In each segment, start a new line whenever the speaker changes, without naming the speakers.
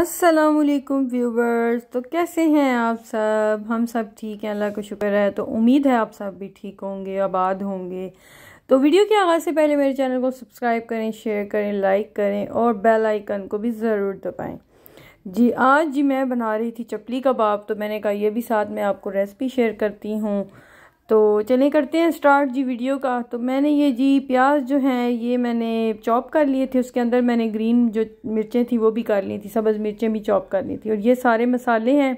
Aslam viewers तो कैसे हैं आप सब हम सब ठीक हैं अल्लाह का शुक्र है तो उम्मीद है आप सब भी ठीक होंगे आबाद होंगे तो वीडियो के आगाज़ से पहले मेरे चैनल को सब्सक्राइब करें शेयर करें लाइक करें और बेल आइकन को भी ज़रूर दबाएं जी आज जी मैं बना रही थी चपली कबाब तो मैंने कहा यह भी साथ में आपको रेसिपी शेयर करती हूँ तो चलें करते हैं स्टार्ट जी वीडियो का तो मैंने ये जी प्याज जो हैं ये मैंने चॉप कर लिए थे उसके अंदर मैंने ग्रीन जो मिर्चें थी वो भी कर ली थी सब्ज़ मिर्चें भी चॉप कर ली थी और ये सारे मसाले हैं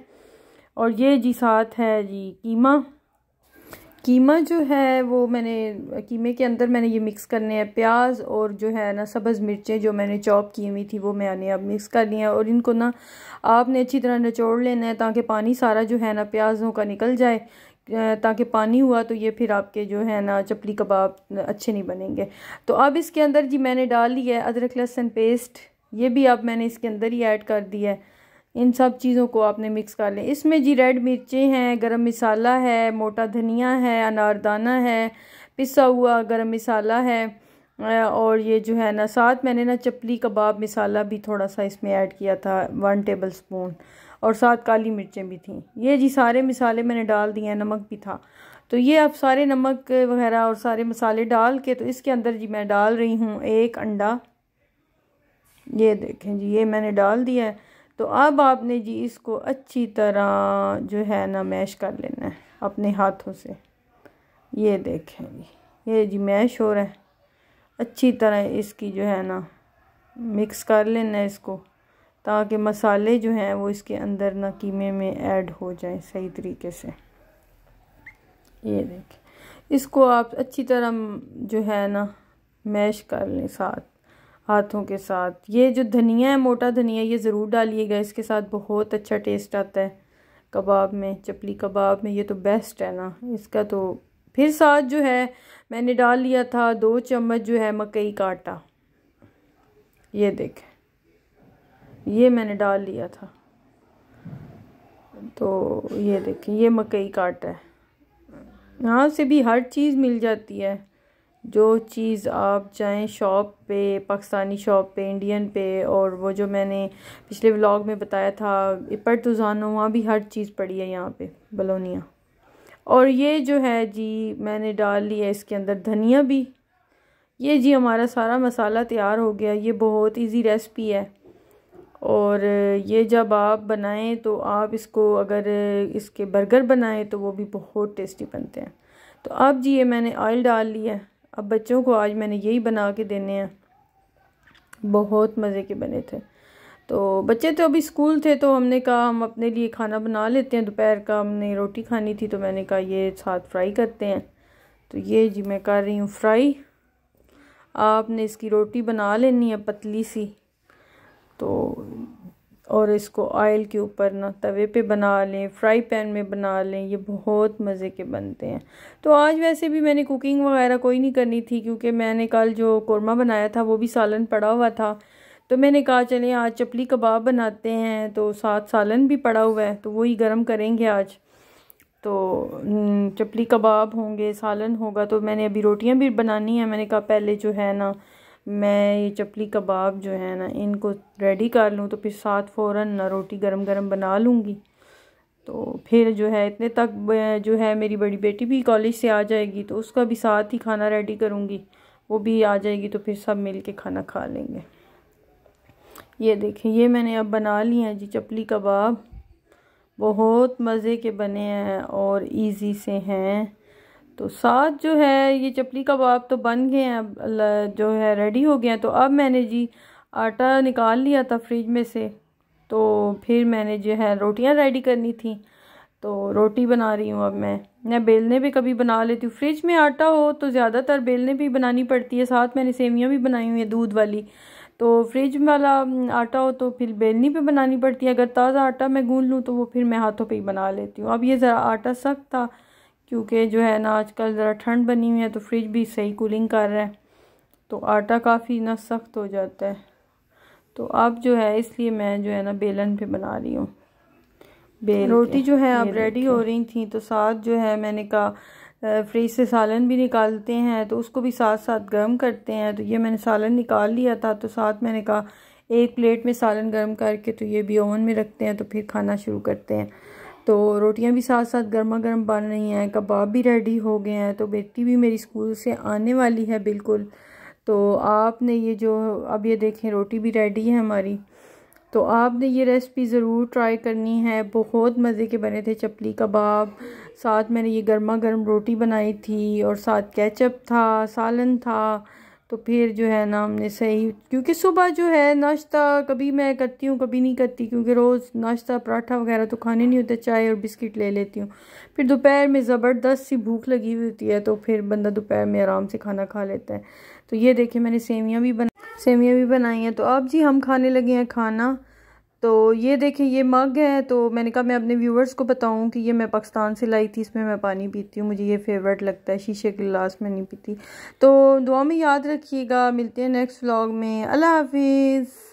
और ये जी साथ है जी कीमा कीमा जो है वो मैंने कीमे के अंदर मैंने ये मिक्स करने हैं प्याज और जो है ना सब्ज़ मिर्चें जो मैंने चॉप की हुई थी वो मैंने अब मिक्स कर लिया और इनको ना आपने अच्छी तरह निचोड़ लेना है ताकि पानी सारा जो है ना प्याज़ों का निकल जाए ताकि पानी हुआ तो ये फिर आपके जो है ना चपली कबाब अच्छे नहीं बनेंगे तो अब इसके अंदर जी मैंने डाल लिया है अदरक लहसुन पेस्ट ये भी अब मैंने इसके अंदर ही ऐड कर दिया है इन सब चीज़ों को आपने मिक्स कर लें इसमें जी रेड मिर्चें हैं गरम मसाला है मोटा धनिया है अनारदाना है पिसा हुआ गरम मसाला है और ये जो है ना साथ मैंने ना चपली कबाब मसाला भी थोड़ा सा इसमें ऐड किया था वन टेबल स्पून और साथ काली मिर्चें भी थी ये जी सारे मिसाले मैंने डाल दिए हैं नमक भी था तो ये अब सारे नमक वगैरह और सारे मसाले डाल के तो इसके अंदर जी मैं डाल रही हूँ एक अंडा ये देखें जी ये मैंने डाल दिया है तो अब आपने जी इसको अच्छी तरह जो है ना मैश कर लेना है अपने हाथों से ये देखें जी ये जी मैश हो रहा है अच्छी तरह इसकी जो है ना मिक्स कर लेना है इसको ताकि मसाले जो हैं वो इसके अंदर ना कीमे में ऐड हो जाए सही तरीके से ये देखें इसको आप अच्छी तरह जो है ना मैश कर लें साथ हाथों के साथ ये जो धनिया है मोटा धनिया ये ज़रूर डालिएगा इसके साथ बहुत अच्छा टेस्ट आता है कबाब में चपली कबाब में ये तो बेस्ट है ना इसका तो फिर साथ जो है मैंने डाल लिया था दो चम्मच जो है मकई का आटा ये देखें ये मैंने डाल लिया था तो ये देखिए ये मकई का आटा है यहाँ से भी हर चीज़ मिल जाती है जो चीज़ आप चाहें शॉप पे पाकिस्तानी शॉप पे इंडियन पे और वो जो मैंने पिछले व्लॉग में बताया था इपर तुजानो वहाँ भी हर चीज़ पड़ी है यहाँ पे बलोनिया और ये जो है जी मैंने डाल लिया इसके अंदर धनिया भी ये जी हमारा सारा मसाला तैयार हो गया ये बहुत इजी रेसिपी है और ये जब आप बनाएं तो आप इसको अगर इसके बर्गर बनाएं तो वो भी बहुत टेस्टी बनते हैं तो अब जी ये मैंने ऑयल डाल लिया है अब बच्चों को आज मैंने यही बना के देने हैं बहुत मज़े के बने थे तो बच्चे तो अभी स्कूल थे तो हमने कहा हम अपने लिए खाना बना लेते हैं दोपहर का हमने रोटी खानी थी तो मैंने कहा ये साथ फ्राई करते हैं तो ये जी मैं कर रही हूँ फ्राई आपने इसकी रोटी बना लेनी है पतली सी तो और इसको ऑयल के ऊपर ना तवे पे बना लें फ्राई पैन में बना लें ये बहुत मज़े के बनते हैं तो आज वैसे भी मैंने कुकिंग वगैरह कोई नहीं करनी थी क्योंकि मैंने कल जो कौरमा बनाया था वो भी सालन पड़ा हुआ था तो मैंने कहा चलें आज चपली कबाब बनाते हैं तो साथ सालन भी पड़ा हुआ है तो वही गर्म करेंगे आज तो चपली कबाब होंगे सालन होगा तो मैंने अभी रोटियाँ भी बनानी हैं मैंने कहा पहले जो है ना मैं ये चपली कबाब जो है ना इनको रेडी कर लूँ तो फिर साथ फ़ौर ना रोटी गरम गरम बना लूँगी तो फिर जो है इतने तक जो है मेरी बड़ी बेटी भी कॉलेज से आ जाएगी तो उसका भी साथ ही खाना रेडी करूँगी वो भी आ जाएगी तो फिर सब मिल के खाना खा लेंगे ये देखें ये मैंने अब बना लिया हैं जी चपली कबाब बहुत मज़े के बने हैं और इजी से हैं तो साथ जो है ये चपली कबाब तो बन गए हैं अब जो है रेडी हो गए हैं तो अब मैंने जी आटा निकाल लिया था फ्रिज में से तो फिर मैंने जो है रोटियां रेडी करनी थी तो रोटी बना रही हूँ अब मैं मैं बेलने भी कभी बना लेती हूँ फ्रिज में आटा हो तो ज़्यादातर बेलने भी बनानी पड़ती है साथ मैंने सेवियाँ भी बनाई हुई हैं दूध वाली तो फ्रिज वाला आटा हो तो फिर बेलनी पे बनानी पड़ती है अगर ताज़ा आटा मैं गूंद लूँ तो वो फिर मैं हाथों पे ही बना लेती हूँ अब ये ज़रा आटा सख्त था क्योंकि जो है ना आजकल ज़रा ठंड बनी हुई है तो फ्रिज भी सही कूलिंग कर रहा है तो आटा काफ़ी ना सख्त हो जाता है तो अब जो है इसलिए मैं जो है ना बेलन पे बना रही हूँ बेल रोटी जो है अब रेडी हो रही थी तो साथ जो है मैंने कहा फ्रिज से सालन भी निकालते हैं तो उसको भी साथ साथ गर्म करते हैं तो ये मैंने सालन निकाल लिया था तो साथ मैंने कहा एक प्लेट में सालन गर्म करके तो ये भी ओवन में रखते हैं तो फिर खाना शुरू करते हैं तो रोटियां भी साथ साथ गर्मा गर्म बन रही हैं कबाब भी रेडी हो गए हैं तो बेटी भी मेरी स्कूल से आने वाली है बिल्कुल तो आपने ये जो अब ये देखें रोटी भी रेडी है हमारी तो आपने ये रेसिपी ज़रूर ट्राई करनी है बहुत मज़े के बने थे चपली कबाब साथ मैंने ये गर्मा गर्म रोटी बनाई थी और साथ केचप था सालन था तो फिर जो है ना हमने सही क्योंकि सुबह जो है नाश्ता कभी मैं करती हूँ कभी नहीं करती क्योंकि रोज़ नाश्ता पराठा वगैरह तो खाने नहीं होते चाय और बिस्किट ले लेती हूँ फिर दोपहर में ज़बरदस्त सी भूख लगी हुई होती है तो फिर बंदा दोपहर में आराम से खाना खा लेता है तो ये देखिए मैंने सेवियाँ भी बना सेवियाँ भी बनाई हैं तो अब जी हम खाने लगे हैं खाना तो ये देखें ये मग है तो मैंने कहा मैं अपने व्यूवर्स को बताऊं कि ये मैं पाकिस्तान से लाई थी इसमें मैं पानी पीती हूँ मुझे ये फेवरेट लगता है शीशे के गिलास में नहीं पीती तो दुआ में याद रखिएगा मिलते हैं नेक्स्ट व्लॉग में अल्लाह हाफिज़